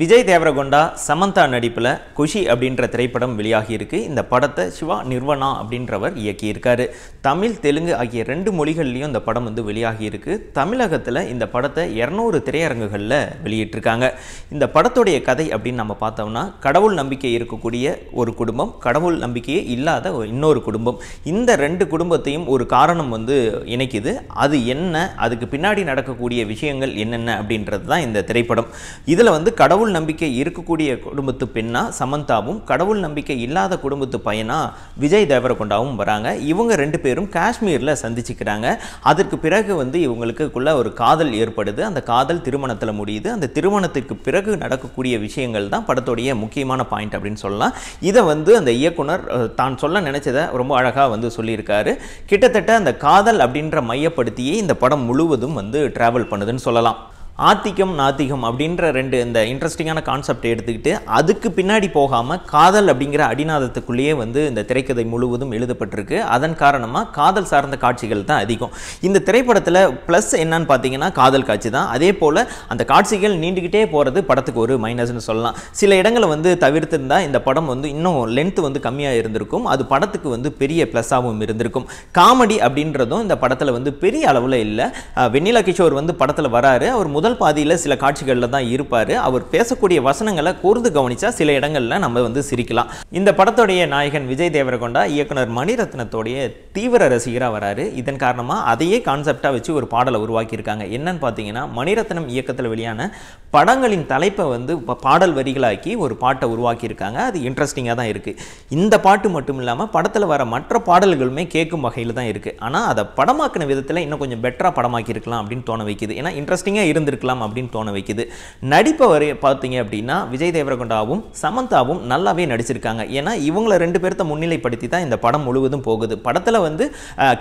விஜய் தேவரகொண்டா சமந்தா நடிப்பில் குஷி அப்படின்ற திரைப்படம் வெளியாகியிருக்கு இந்த படத்தை சிவா நிர்வனா அப்படின்றவர் இயக்கியிருக்காரு தமிழ் தெலுங்கு ஆகிய ரெண்டு மொழிகள்லையும் இந்த படம் வந்து வெளியாகியிருக்கு தமிழகத்தில் இந்த படத்தை இரநூறு திரையரங்குகளில் வெளியிட்டிருக்காங்க இந்த படத்துடைய கதை அப்படின்னு நம்ம பார்த்தோம்னா கடவுள் நம்பிக்கை இருக்கக்கூடிய ஒரு குடும்பம் கடவுள் நம்பிக்கையே இல்லாத இன்னொரு குடும்பம் இந்த ரெண்டு குடும்பத்தையும் ஒரு காரணம் வந்து இணைக்குது அது என்ன அதுக்கு பின்னாடி நடக்கக்கூடிய விஷயங்கள் என்னென்ன அப்படின்றது தான் இந்த திரைப்படம் இதில் வந்து கடவுள் கடவுள் நம்பிக்கை இருக்கக்கூடிய குடும்பத்து பெண்ணா சமந்தாவும் கடவுள் நம்பிக்கை இல்லாத குடும்பத்து பையனா விஜய் தேவரகொண்டாவும் வராங்க இவங்க ரெண்டு பேரும் காஷ்மீரில் சந்திச்சுக்கிறாங்க அதற்கு பிறகு வந்து இவங்களுக்குள்ள ஒரு காதல் ஏற்படுது அந்த காதல் திருமணத்தில் முடியுது அந்த திருமணத்திற்கு பிறகு நடக்கக்கூடிய விஷயங்கள் தான் படத்துடைய முக்கியமான பாயிண்ட் அப்படின்னு சொல்லலாம் இதை வந்து அந்த இயக்குனர் தான் சொல்ல நினைச்சதை ரொம்ப அழகாக வந்து சொல்லியிருக்காரு கிட்டத்தட்ட அந்த காதல் அப்படின்ற மையப்படுத்தியே இந்த படம் முழுவதும் வந்து ட்ராவல் பண்ணுதுன்னு சொல்லலாம் ஆத்திகம் நாத்திகம் அப்படின்ற ரெண்டு இந்த இன்ட்ரெஸ்டிங்கான கான்செப்ட் எடுத்துக்கிட்டு அதுக்கு பின்னாடி போகாமல் காதல் அப்படிங்கிற அடிநாதத்துக்குள்ளேயே வந்து இந்த திரைக்கதை முழுவதும் எழுதப்பட்டிருக்கு அதன் காரணமாக காதல் சார்ந்த காட்சிகள் தான் அதிகம் இந்த திரைப்படத்தில் ப்ளஸ் என்னன்னு பார்த்தீங்கன்னா காதல் காட்சி தான் அதே போல் அந்த காட்சிகள் நீண்டுக்கிட்டே போகிறது படத்துக்கு ஒரு மைனஸ்னு சொல்லலாம் சில இடங்களை வந்து தவிர்த்திருந்தால் இந்த படம் வந்து இன்னும் லென்த்து வந்து கம்மியாக இருந்திருக்கும் அது படத்துக்கு வந்து பெரிய ப்ளஸ்ஸாகவும் இருந்திருக்கும் காமெடி அப்படின்றதும் இந்த படத்தில் வந்து பெரிய அளவில் இல்லை வெண்ணிலா கிஷோர் வந்து படத்தில் வராரு அவர் முதல் முதல் பாதியில் சில காட்சிகளில் தான் இருப்பார் அவர் பேசக்கூடிய வசனங்களை கூர்ந்து கவனித்தா சில இடங்களில் நம்ம வந்து சிரிக்கலாம் இந்த படத்துடைய நாயகன் விஜய் தேவரகொண்டா இயக்குனர் மணிரத்னத்தோடைய தீவிர ரசிகராக வராரு இதன் காரணமாக அதையே கான்செப்டாக வச்சு ஒரு பாடலை உருவாக்கியிருக்காங்க என்னன்னு பார்த்தீங்கன்னா மணிரத்னம் இயக்கத்தில் வெளியான படங்களின் தலைப்பை வந்து பாடல் வரிகளாக்கி ஒரு பாட்டை உருவாக்கியிருக்காங்க அது இன்ட்ரெஸ்டிங்காக தான் இருக்குது இந்த பாட்டு மட்டும் இல்லாமல் படத்தில் வர மற்ற பாடல்களுமே கேட்கும் வகையில் தான் இருக்குது ஆனால் அதை படமாக்கின விதத்தில் இன்னும் கொஞ்சம் பெட்டராக படமாக்கியிருக்கலாம் அப்படின்னு தோண வைக்கிது ஏன்னா இன்ட்ரெஸ்டிங்காக இருந்திருக்கு இருக்கலாம் அப்படின்னு தோண வைக்குது நடிப்பை வரை பார்த்தீங்க அப்படின்னா விஜய் தேவரகொண்டாவும் சமந்தாவும் நல்லாவே நடிச்சிருக்காங்க ஏன்னா இவங்கள ரெண்டு பேர்த்த முன்னிலைப்படுத்தி தான் இந்த படம் முழுவதும் போகுது படத்தில் வந்து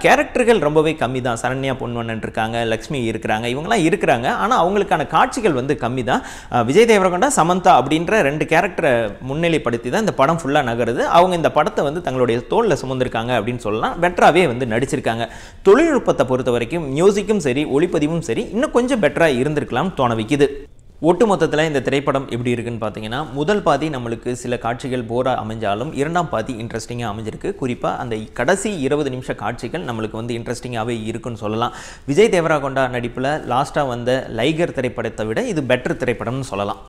கேரக்டர்கள் ரொம்பவே கம்மி தான் சரண்யா பொன்வண்ணன் இருக்காங்க லக்ஷ்மி இருக்கிறாங்க இவங்கெல்லாம் இருக்கிறாங்க ஆனால் அவங்களுக்கான காட்சிகள் வந்து கம்மி தான் விஜய் தேவரகொண்டா சமந்தா அப்படின்ற ரெண்டு கேரக்டரை முன்னிலைப்படுத்தி தான் இந்த படம் ஃபுல்லாக நகருது அவங்க இந்த படத்தை வந்து தங்களுடைய தோளில் சுமந்திருக்காங்க அப்படின்னு சொல்லலாம் பெட்டராகவே வந்து நடிச்சிருக்காங்க தொழில்நுட்பத்தை பொறுத்த வரைக்கும் மியூசிக்கும் சரி ஒளிப்பதிவும் சரி இன்னும் கொஞ்சம் பெட்டராக இருந்து இருந்திருக்கலாம் தோண வைக்குது ஒட்டு மொத்தத்தில் இந்த திரைப்படம் எப்படி இருக்குன்னு பார்த்தீங்கன்னா முதல் பாதி நம்மளுக்கு சில காட்சிகள் போராக அமைஞ்சாலும் இரண்டாம் பாதி இன்ட்ரெஸ்டிங்காக அமைஞ்சிருக்கு குறிப்பாக அந்த கடைசி இருபது நிமிஷ காட்சிகள் நம்மளுக்கு வந்து இன்ட்ரெஸ்டிங்காகவே இருக்குன்னு சொல்லலாம் விஜய் தேவராகொண்டா நடிப்பில் லாஸ்ட்டாக வந்த லைகர் திரைப்படத்தை விட இது பெட்டர் திரைப்படம்னு சொல்லலாம்